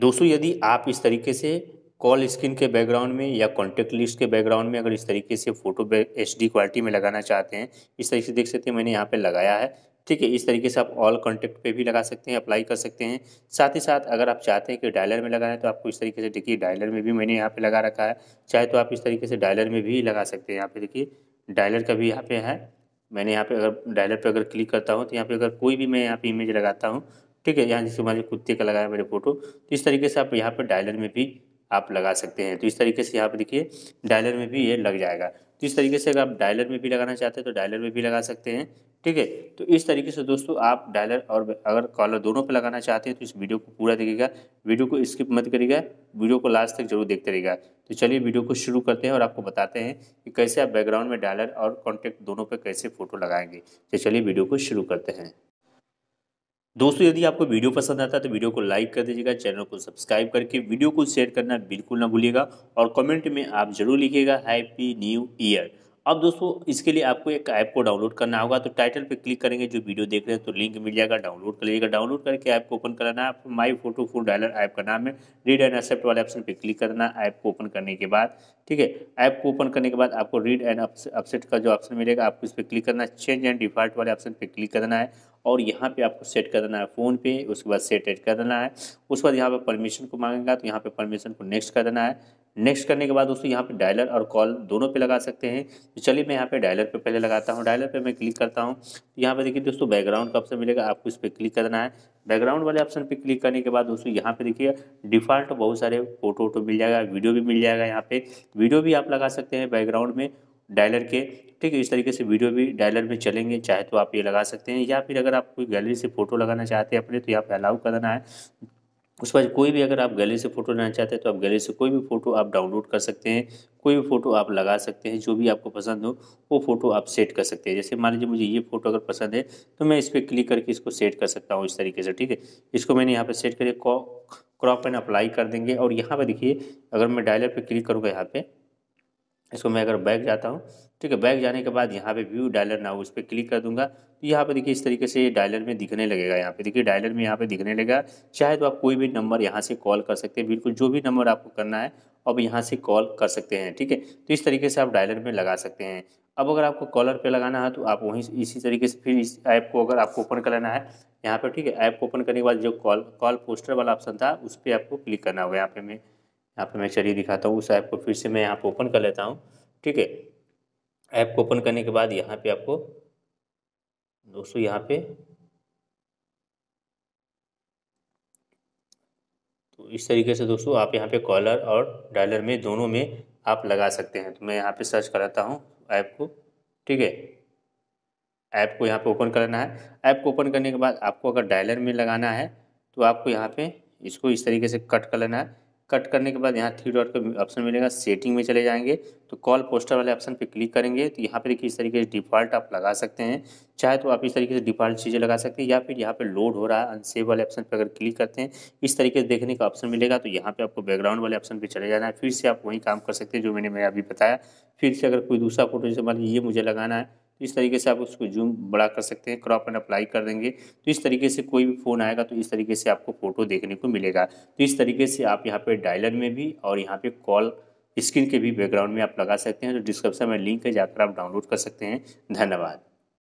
दोस्तों यदि आप इस तरीके से कॉल स्क्रीन के बैकग्राउंड में या कॉन्टेक्ट लिस्ट के बैकग्राउंड में अगर इस तरीके से फोटो एच डी क्वालिटी में लगाना चाहते हैं इस तरीके से देख सकते हैं मैंने यहाँ पे लगाया है ठीक है इस तरीके से आप ऑल कॉन्टेक्ट पे भी लगा सकते हैं अप्लाई कर सकते हैं साथ ही साथ अगर आप चाहते हैं कि डायलर में लगाना है तो आपको इस तरीके से देखिए डायलर में भी मैंने यहाँ पे लगा रखा है चाहे तो आप इस तरीके से डायलर में भी लगा सकते हैं यहाँ पे देखिए डायलर का भी यहाँ पे है मैंने यहाँ पे अगर डायलर पर अगर क्लिक करता हूँ तो यहाँ पर अगर कोई भी मैं यहाँ पर इमेज लगाता हूँ ठीक है यहाँ जैसे मान लीजिए कुत्ते का लगाया मेरे फोटो तो इस तरीके से आप यहाँ पर डायलर में भी आप लगा सकते हैं तो इस तरीके से यहाँ पर देखिए डायलर में भी ये लग जाएगा तो इस तरीके से अगर आप डायलर में भी लगाना चाहते हैं तो डायलर में भी लगा सकते हैं ठीक है तो इस तरीके से दोस्तों आप डायलर और अगर कॉलर दोनों पे लगाना चाहते हैं तो इस वीडियो को पूरा देखिएगा वीडियो को स्किप मत करिएगा वीडियो को लास्ट तक जरूर देखते रहेगा तो चलिए वीडियो को शुरू करते हैं और आपको बताते हैं कि कैसे आप बैकग्राउंड में डायलर और कॉन्टेक्ट दोनों पर कैसे फ़ोटो लगाएंगे तो चलिए वीडियो को शुरू करते हैं दोस्तों यदि आपको वीडियो पसंद आता है तो वीडियो को लाइक कर दीजिएगा चैनल को सब्सक्राइब करके वीडियो को शेयर करना बिल्कुल ना भूलिएगा और कमेंट में आप जरूर लिखिएगा हैप्पी न्यू ईयर अब दोस्तों इसके लिए आपको एक ऐप को डाउनलोड करना होगा तो टाइटल पे क्लिक करेंगे जो वीडियो देख रहे हैं तो लिंक मिल जाएगा डाउनलोड कर लीजिएगा डाउनलोड करके ऐप को ओपन कराना है my photo for dialer app का नाम है रीड एंड एक्सेप्ट वाले ऑप्शन पे क्लिक करना ऐप को ओपन करने के बाद ठीक है ऐप को ओपन करने के बाद आपको रीड एंड अपसेट का जो ऑप्शन मिलेगा आपको इस पर क्लिक करना है चेंज एंड डिफॉल्ट वाले ऑप्शन पर क्लिक करना है और यहाँ पे आपको सेट कर देना है फ़ोन पे उसके बाद सेट एड कर देना है उसके बाद यहाँ पे परमिशन को मांगेगा तो यहाँ पे परमिशन को नेक्स्ट कर देना है नेक्स्ट करने के बाद दोस्तों यहाँ पे डायलर और कॉल दोनों पे लगा सकते हैं तो चलिए मैं यहाँ पे डायलर पे पहले लगाता हूँ डायलर पे मैं क्लिक करता हूँ तो यहाँ पे देखिए दोस्तों बैकग्राउंड का ऑप्शन मिलेगा आपको इस पर क्लिक करना है बैकग्राउंड वाले ऑप्शन पे क्लिक करने के बाद दोस्तों यहाँ पे देखिए डिफ़ॉल्ट बहुत सारे फोटो वोटो मिल जाएगा वीडियो भी मिल जाएगा यहाँ पे वीडियो भी आप लगा सकते हैं बैकग्राउंड में डायलर के ठीक है इस तरीके से वीडियो भी डायलर में चलेंगे चाहे तो आप ये लगा सकते हैं या फिर अगर आप कोई गैलरी से फोटो लगाना चाहते हैं अपने तो यहाँ पे अलाउ करना है उसके बाद कोई भी अगर आप गैलरी से फ़ोटो लेना चाहते हैं तो आप गैलरी से कोई भी फ़ोटो आप डाउनलोड कर सकते हैं कोई भी फ़ोटो आप लगा सकते हैं जो भी आपको पसंद हो वो फ़ोटो आप सेट कर सकते हैं जैसे मान लीजिए मुझे ये फ़ोटो अगर पसंद है तो मैं इस पर क्लिक करके इसको सेट कर सकता हूँ इस तरीके से ठीक है इसको मैंने यहाँ पर सेट करके क्रॉप एंड अप्लाई कर देंगे और यहाँ पर देखिए अगर मैं डायलर पर क्लिक करूँगा यहाँ पर इसको मैं अगर बैक जाता हूँ ठीक है बैक जाने के बाद यहाँ पे व्यू डायलर नाउ उस पर क्लिक कर दूंगा तो यहाँ पे देखिए इस तरीके से डायलर में दिखने लगेगा यहाँ पे देखिए डायलर में यहाँ पे दिखने लगेगा चाहे तो आप कोई भी नंबर यहाँ से कॉल कर सकते हैं बिल्कुल जो भी नंबर आपको करना है अब यहाँ से कॉल कर सकते हैं ठीक है तो इस तरीके से आप डायलर में लगा सकते हैं अब अगर आपको कॉलर पे लगाना है तो आप वहीं इसी तरीके से फिर इस ऐप को अगर आपको ओपन कर लेना है यहाँ पर ठीक है ऐप को ओपन करने के बाद जो कॉल कॉल पोस्टर वाला ऑप्शन था उस पर आपको क्लिक करना होगा यहाँ पे मैं यहाँ पे मैं चलिए दिखाता हूँ उस ऐप को फिर से मैं यहाँ पे ओपन कर लेता हूँ ठीक है ऐप को ओपन करने के बाद यहाँ पे आपको दोस्तों यहाँ पे तो इस तरीके से दोस्तों आप यहाँ पे कॉलर और डायलर में दोनों में आप लगा सकते हैं तो मैं यहाँ पे सर्च कराता हूँ ऐप को ठीक है ऐप को यहाँ पे ओपन करना है ऐप को ओपन करने के बाद आपको अगर डायलर में लगाना है तो आपको यहाँ पे इसको इस तरीके से कट कर लेना है कट करने के बाद यहाँ थ्री डॉट का ऑप्शन मिलेगा सेटिंग में चले जाएंगे तो कॉल पोस्टर वाले ऑप्शन पे क्लिक करेंगे तो यहाँ पे देखिए इस तरीके से डिफ़ॉल्ट आप लगा सकते हैं चाहे तो आप इस तरीके से डिफ़ॉल्ट चीज़ें लगा सकते हैं या फिर यहाँ पे लोड हो रहा है अनसेव वाले ऑप्शन पे अगर क्लिक करते हैं इस तरीके से देखने का ऑप्शन मिलेगा तो यहाँ पर आपको बैकग्राउंड वाले ऑप्शन पर चले जाना है फिर से आप वही काम कर सकते हैं जो मैंने मैं अभी बताया फिर से अगर कोई दूसरा फोटो जैसे मान लीजिए मुझे लगाना है तो इस तरीके से आप उसको जूम बड़ा कर सकते हैं क्रॉप एंड अप्लाई कर देंगे तो इस तरीके से कोई भी फ़ोन आएगा तो इस तरीके से आपको फ़ोटो देखने को मिलेगा तो इस तरीके से आप यहाँ पे डायलर में भी और यहाँ पे कॉल स्क्रीन के भी बैकग्राउंड में आप लगा सकते हैं तो डिस्क्रिप्शन में लिंक है जाकर आप डाउनलोड कर सकते हैं धन्यवाद